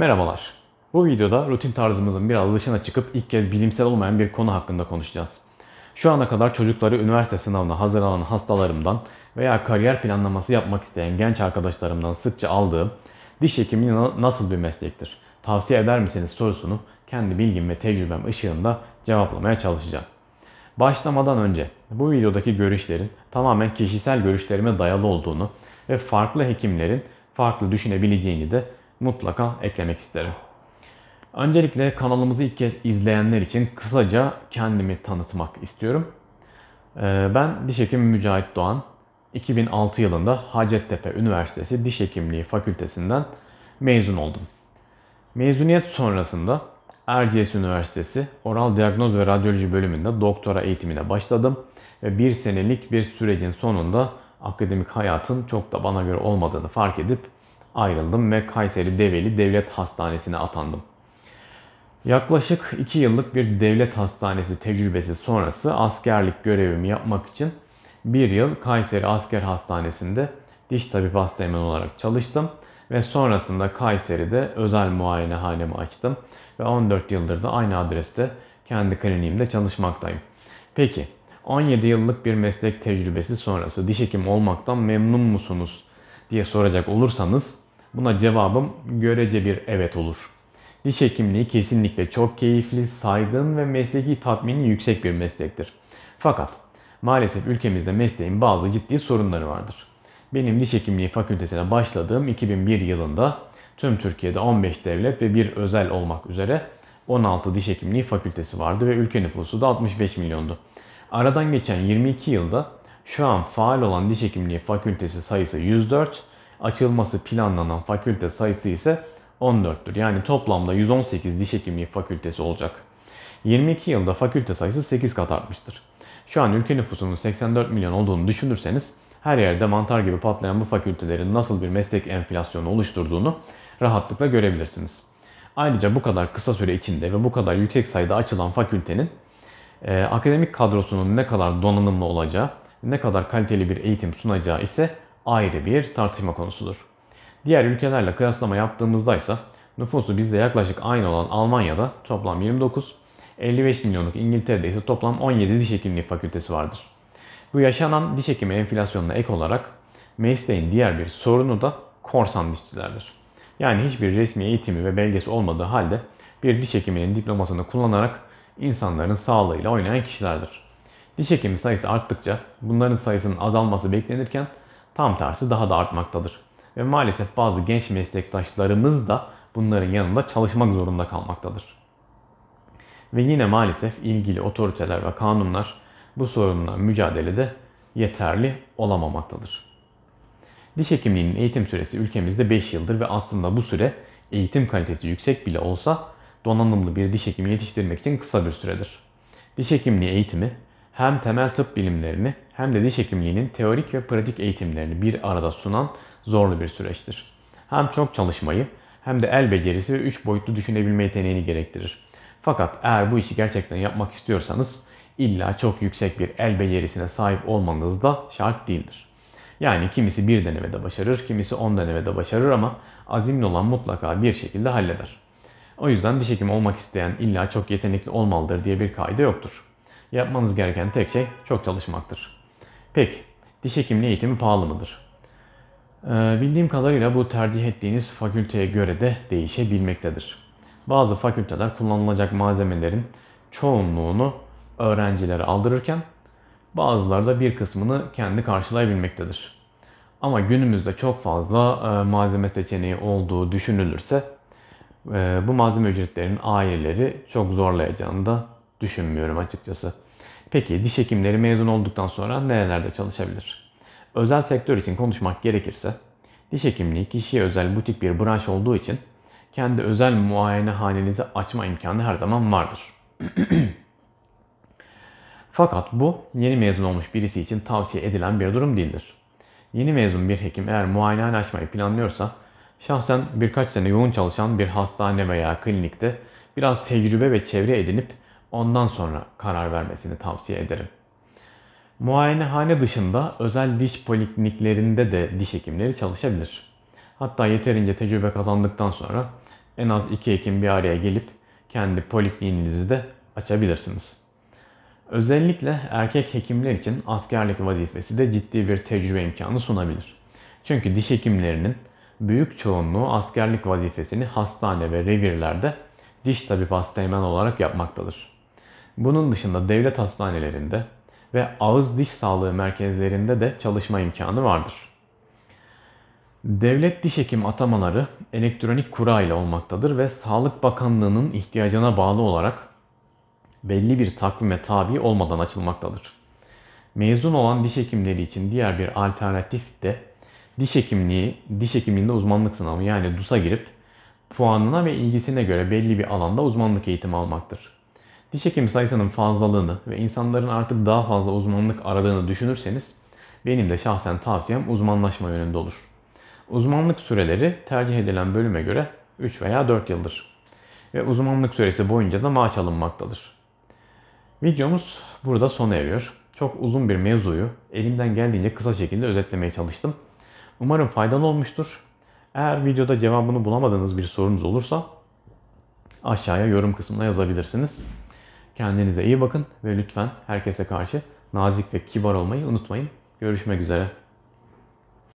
Merhabalar. Bu videoda rutin tarzımızın biraz dışına çıkıp ilk kez bilimsel olmayan bir konu hakkında konuşacağız. Şu ana kadar çocukları üniversite sınavına hazırlanan hastalarımdan veya kariyer planlaması yapmak isteyen genç arkadaşlarımdan sıkça aldığım diş hekimliği nasıl bir meslektir, tavsiye eder misiniz sorusunu kendi bilgim ve tecrübem ışığında cevaplamaya çalışacağım. Başlamadan önce bu videodaki görüşlerin tamamen kişisel görüşlerime dayalı olduğunu ve farklı hekimlerin farklı düşünebileceğini de mutlaka eklemek isterim. Öncelikle kanalımızı ilk kez izleyenler için kısaca kendimi tanıtmak istiyorum. Ee, ben diş hekimi Mücahit Doğan. 2006 yılında Hacettepe Üniversitesi Diş Hekimliği Fakültesinden mezun oldum. Mezuniyet sonrasında Erciyes Üniversitesi Oral Diagnoz ve Radyoloji bölümünde doktora eğitimine başladım ve bir senelik bir sürecin sonunda akademik hayatın çok da bana göre olmadığını fark edip ayrıldım ve Kayseri Develi Devlet Hastanesi'ne atandım. Yaklaşık 2 yıllık bir devlet hastanesi tecrübesi sonrası askerlik görevimi yapmak için 1 yıl Kayseri Asker Hastanesi'nde diş tabip hastanemen olarak çalıştım ve sonrasında Kayseri'de özel muayenehanemi açtım ve 14 yıldır da aynı adreste kendi kliniğimde çalışmaktayım. Peki 17 yıllık bir meslek tecrübesi sonrası diş hekimi olmaktan memnun musunuz diye soracak olursanız Buna cevabım görece bir evet olur. Diş hekimliği kesinlikle çok keyifli, saygın ve mesleki tatmini yüksek bir meslektir. Fakat maalesef ülkemizde mesleğin bazı ciddi sorunları vardır. Benim diş hekimliği fakültesine başladığım 2001 yılında tüm Türkiye'de 15 devlet ve bir özel olmak üzere 16 diş hekimliği fakültesi vardı ve ülke nüfusu da 65 milyondu. Aradan geçen 22 yılda şu an faal olan diş hekimliği fakültesi sayısı 104, açılması planlanan fakülte sayısı ise 14'tür. Yani toplamda 118 diş hekimliği fakültesi olacak. 22 yılda fakülte sayısı 8 kat artmıştır. Şu an ülke nüfusunun 84 milyon olduğunu düşünürseniz her yerde mantar gibi patlayan bu fakültelerin nasıl bir meslek enflasyonu oluşturduğunu rahatlıkla görebilirsiniz. Ayrıca bu kadar kısa süre içinde ve bu kadar yüksek sayıda açılan fakültenin e, akademik kadrosunun ne kadar donanımlı olacağı, ne kadar kaliteli bir eğitim sunacağı ise ayrı bir tartışma konusudur. Diğer ülkelerle kıyaslama yaptığımızda ise nüfusu bizde yaklaşık aynı olan Almanya'da toplam 29, 55 milyonluk İngiltere'de ise toplam 17 diş hekimliği fakültesi vardır. Bu yaşanan diş hekimi enflasyonuna ek olarak mesleğin diğer bir sorunu da korsan dişçilerdir. Yani hiçbir resmi eğitimi ve belgesi olmadığı halde bir diş hekiminin diplomasını kullanarak insanların sağlığıyla oynayan kişilerdir. Diş hekimi sayısı arttıkça bunların sayısının azalması beklenirken Tam tersi daha da artmaktadır. Ve maalesef bazı genç meslektaşlarımız da bunların yanında çalışmak zorunda kalmaktadır. Ve yine maalesef ilgili otoriteler ve kanunlar bu sorunla mücadelede yeterli olamamaktadır. Diş hekimliğinin eğitim süresi ülkemizde 5 yıldır ve aslında bu süre eğitim kalitesi yüksek bile olsa donanımlı bir diş hekimi yetiştirmek için kısa bir süredir. Diş hekimliği eğitimi hem temel tıp bilimlerini hem de diş hekimliğinin teorik ve pratik eğitimlerini bir arada sunan zorlu bir süreçtir. Hem çok çalışmayı hem de el becerisi ve üç boyutlu düşünebilme yeteneğini gerektirir. Fakat eğer bu işi gerçekten yapmak istiyorsanız illa çok yüksek bir el becerisine sahip olmanız da şart değildir. Yani kimisi bir denemede başarır, kimisi 10 denemede başarır ama azimli olan mutlaka bir şekilde halleder. O yüzden diş hekimi olmak isteyen illa çok yetenekli olmalıdır diye bir kaide yoktur. Yapmanız gereken tek şey çok çalışmaktır. Peki, diş hekimliği eğitimi pahalı mıdır? Ee, bildiğim kadarıyla bu tercih ettiğiniz fakülteye göre de değişebilmektedir. Bazı fakülteler kullanılacak malzemelerin çoğunluğunu öğrencilere aldırırken bazıları da bir kısmını kendi karşılayabilmektedir. Ama günümüzde çok fazla e, malzeme seçeneği olduğu düşünülürse e, bu malzeme ücretlerinin aileleri çok zorlayacağını da düşünmüyorum açıkçası. Peki diş hekimleri mezun olduktan sonra nerelerde çalışabilir? Özel sektör için konuşmak gerekirse, diş hekimliği kişiye özel butik bir branş olduğu için kendi özel muayene muayenehanenizi açma imkanı her zaman vardır. Fakat bu yeni mezun olmuş birisi için tavsiye edilen bir durum değildir. Yeni mezun bir hekim eğer muayenehane açmayı planlıyorsa şahsen birkaç sene yoğun çalışan bir hastane veya klinikte biraz tecrübe ve çevre edinip ondan sonra karar vermesini tavsiye ederim. Muayenehane dışında özel diş polikliniklerinde de diş hekimleri çalışabilir. Hatta yeterince tecrübe kazandıktan sonra en az iki hekim bir araya gelip kendi polikliniğinizi de açabilirsiniz. Özellikle erkek hekimler için askerlik vazifesi de ciddi bir tecrübe imkanı sunabilir. Çünkü diş hekimlerinin büyük çoğunluğu askerlik vazifesini hastane ve revirlerde diş tabip hasteğmen olarak yapmaktadır. Bunun dışında devlet hastanelerinde ve ağız diş sağlığı merkezlerinde de çalışma imkanı vardır. Devlet diş hekim atamaları elektronik kura ile olmaktadır ve Sağlık Bakanlığı'nın ihtiyacına bağlı olarak belli bir takvime tabi olmadan açılmaktadır. Mezun olan diş hekimleri için diğer bir alternatif de diş hekimliği, diş hekimliğinde uzmanlık sınavı yani DUS'a girip puanına ve ilgisine göre belli bir alanda uzmanlık eğitimi almaktır diş hekimi sayısının fazlalığını ve insanların artık daha fazla uzmanlık aradığını düşünürseniz benim de şahsen tavsiyem uzmanlaşma yönünde olur. Uzmanlık süreleri tercih edilen bölüme göre 3 veya 4 yıldır ve uzmanlık süresi boyunca da maaş alınmaktadır. Videomuz burada sona eriyor. Çok uzun bir mevzuyu elimden geldiğince kısa şekilde özetlemeye çalıştım. Umarım faydalı olmuştur. Eğer videoda cevabını bulamadığınız bir sorunuz olursa aşağıya yorum kısmına yazabilirsiniz. Kendinize iyi bakın ve lütfen herkese karşı nazik ve kibar olmayı unutmayın. Görüşmek üzere.